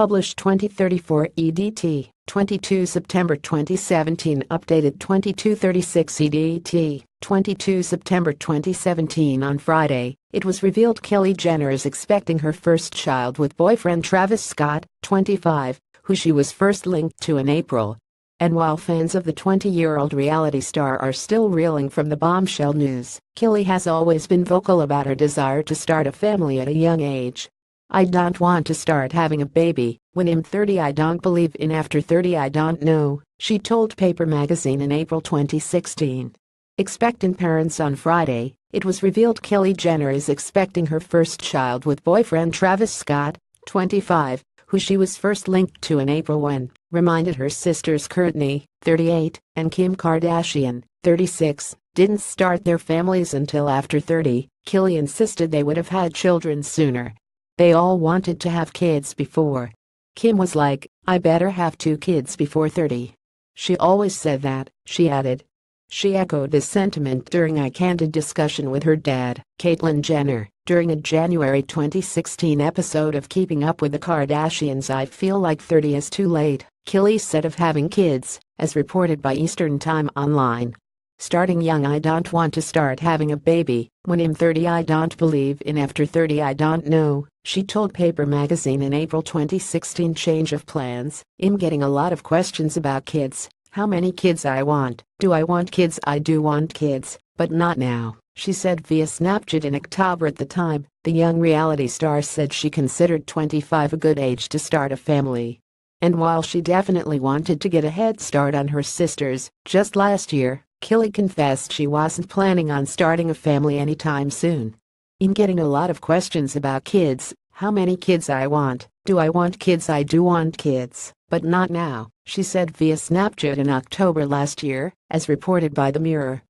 Published 2034 EDT, 22 September 2017 Updated 2236 EDT, 22 September 2017 On Friday, it was revealed Kelly Jenner is expecting her first child with boyfriend Travis Scott, 25, who she was first linked to in April. And while fans of the 20-year-old reality star are still reeling from the bombshell news, Kelly has always been vocal about her desire to start a family at a young age. I don't want to start having a baby, when I'm 30 I don't believe in after 30 I don't know, she told Paper magazine in April 2016. Expectant parents on Friday, it was revealed Kelly Jenner is expecting her first child with boyfriend Travis Scott, 25, who she was first linked to in April when, reminded her sisters Kourtney, 38, and Kim Kardashian, 36, didn't start their families until after 30, Kelly insisted they would have had children sooner they all wanted to have kids before. Kim was like, I better have two kids before 30. She always said that, she added. She echoed this sentiment during a candid discussion with her dad, Caitlyn Jenner, during a January 2016 episode of Keeping Up with the Kardashians. I feel like 30 is too late, Kylie said of having kids, as reported by Eastern Time Online. Starting young I don't want to start having a baby, when I'm 30 I don't believe in after 30 I don't know, she told Paper Magazine in April 2016 change of plans, I'm getting a lot of questions about kids, how many kids I want, do I want kids I do want kids, but not now, she said via Snapchat in October at the time, the young reality star said she considered 25 a good age to start a family. And while she definitely wanted to get a head start on her sisters, just last year, Killy confessed she wasn't planning on starting a family anytime soon. In getting a lot of questions about kids, how many kids I want, do I want kids I do want kids, but not now, she said via Snapchat in October last year, as reported by The Mirror.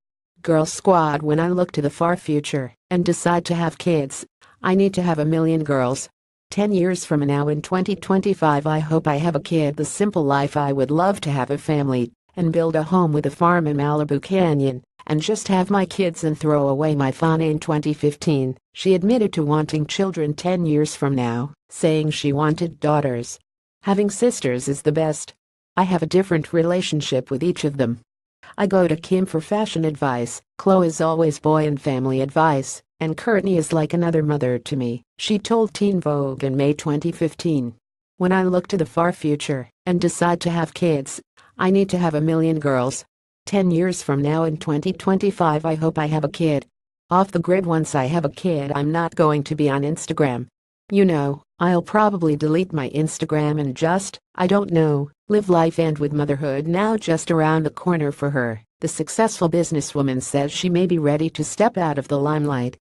Girl squad when I look to the far future and decide to have kids, I need to have a million girls. 10 years from now in 2025 I hope I have a kid the simple life I would love to have a family and build a home with a farm in Malibu Canyon, and just have my kids and throw away my fun in 2015. She admitted to wanting children 10 years from now, saying she wanted daughters. Having sisters is the best. I have a different relationship with each of them. I go to Kim for fashion advice, Chloe is always boy and family advice, and Courtney is like another mother to me, she told Teen Vogue in May 2015. When I look to the far future and decide to have kids, I need to have a million girls. 10 years from now in 2025 I hope I have a kid. Off the grid once I have a kid I'm not going to be on Instagram. You know, I'll probably delete my Instagram and just, I don't know, live life and with motherhood now just around the corner for her. The successful businesswoman says she may be ready to step out of the limelight.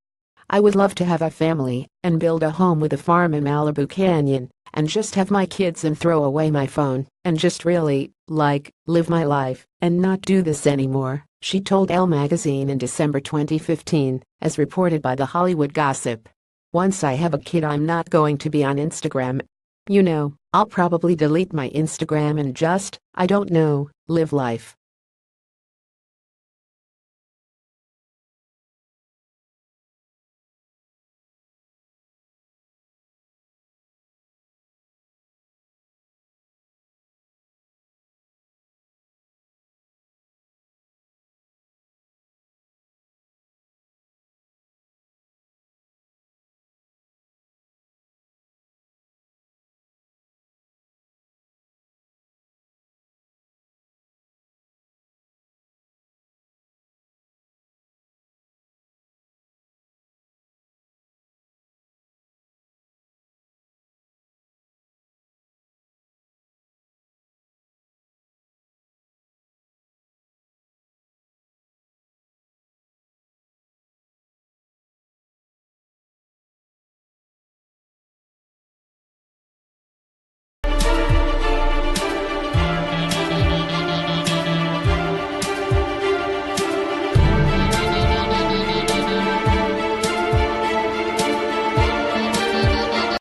I would love to have a family and build a home with a farm in Malibu Canyon and just have my kids and throw away my phone and just really, like, live my life and not do this anymore, she told Elle magazine in December 2015, as reported by The Hollywood Gossip. Once I have a kid I'm not going to be on Instagram. You know, I'll probably delete my Instagram and just, I don't know, live life.